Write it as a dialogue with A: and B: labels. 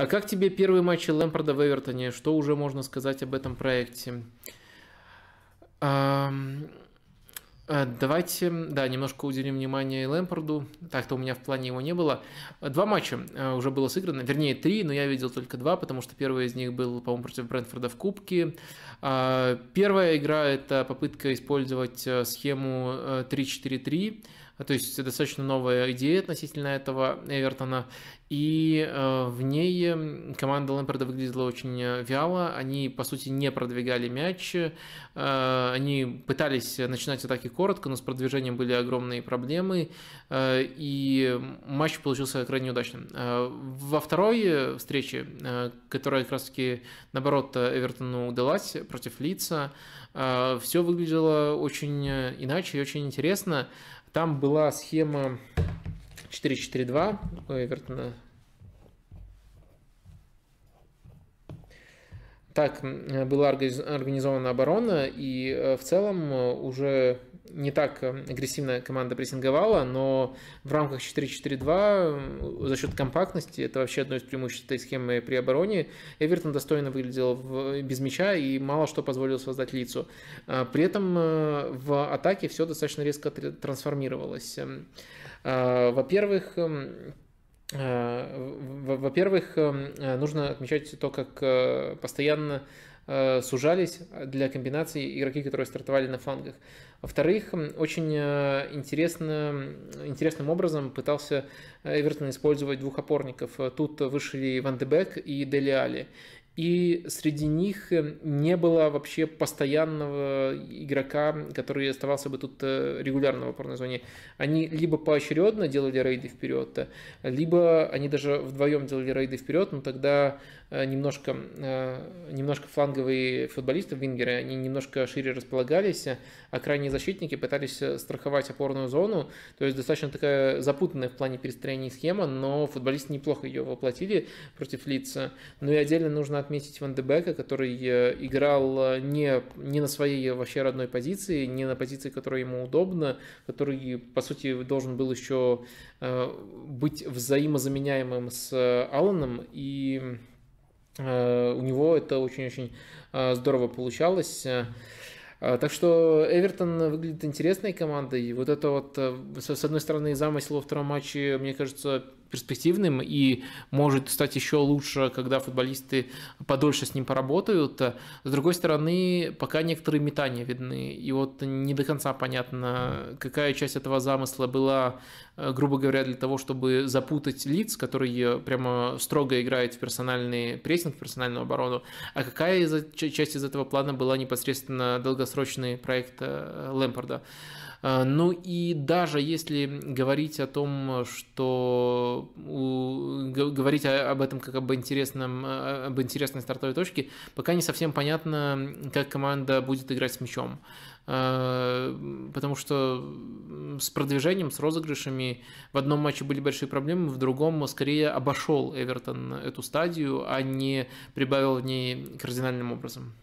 A: А как тебе первые матчи Лэмпорда в Эвертоне? Что уже можно сказать об этом проекте? Um... Э, давайте, да, немножко уделим внимание Лэмпорду. Так-то у меня в плане его не было. Э, два матча э, уже было сыграно, вернее три, но я видел только два, потому что первый из них был, по-моему, против Брэнфорда в Кубке. А, первая игра – это попытка использовать схему 3-4-3, то есть достаточно новая идея относительно этого Эвертона. И э, в ней команда Лэмпорда выглядела очень вяло. Они, по сути, не продвигали мяч. Э, они пытались начинать атаки коротко, но с продвижением были огромные проблемы, э, и матч получился крайне удачным. Э, во второй встрече, э, которая как раз-таки, наоборот, Эвертону удалась против Лица, все выглядело очень иначе и очень интересно. Там была схема 4-4-2 у Эвертона, так была организована оборона, и э, в целом э, уже не так э, агрессивно команда прессинговала, но в рамках 4-4-2 за счет компактности, это вообще одно из преимуществ этой схемы при обороне, Эвертон достойно выглядел в, без мяча и мало что позволило создать лицу. А, при этом в атаке все достаточно резко трансформировалось. Эм, а, во-первых, эм, а, во-первых, эм, э, нужно отмечать то, как э, постоянно э, сужались для комбинаций игроки, которые стартовали на флангах. Во-вторых, эм, очень интересно, интересным образом пытался Эвертон использовать двух опорников. Тут вышли Ван Дебек и Дели Али и среди них эм, не было вообще постоянного игрока, который оставался бы тут э, регулярно в опорной зоне. Они либо поочередно делали рейды вперед, э, либо они даже вдвоем делали рейды вперед, но тогда э, немножко, немножко фланговые футболисты, вингеры, они немножко шире располагались, а крайние защитники пытались страховать опорную зону, то есть достаточно такая запутанная в плане перестроения схема, но футболисты неплохо ее воплотили против лица. Но и отдельно нужно отметить отметить Ван Дебека, который э, играл э, не, не на своей вообще родной позиции, не на позиции, которая ему удобна, который, по сути, должен был еще э, быть взаимозаменяемым с Алланом, и у него это очень-очень здорово получалось. Так что Эвертон выглядит интересной командой. Вот это вот, с одной стороны, замысел во втором матче, мне кажется, перспективным и может стать еще лучше, когда футболисты подольше с ним поработают. С другой стороны, пока некоторые метания видны, и вот не до конца понятно, какая часть этого замысла была, э, грубо говоря, для того, чтобы запутать лиц, которые прямо строго играют в персональный прессинг, в персональную оборону, а какая из, часть из этого плана была непосредственно долгосрочный проект э, Лэмпорда. А, ну и даже если говорить о том, что у, говорить об этом как об интересном, а, об интересной стартовой точке, пока не совсем понятно, как команда будет играть с мячом а, потому что с продвижением, с розыгрышами в одном матче были большие проблемы, в другом скорее обошел Эвертон эту стадию, а не прибавил в ней кардинальным образом.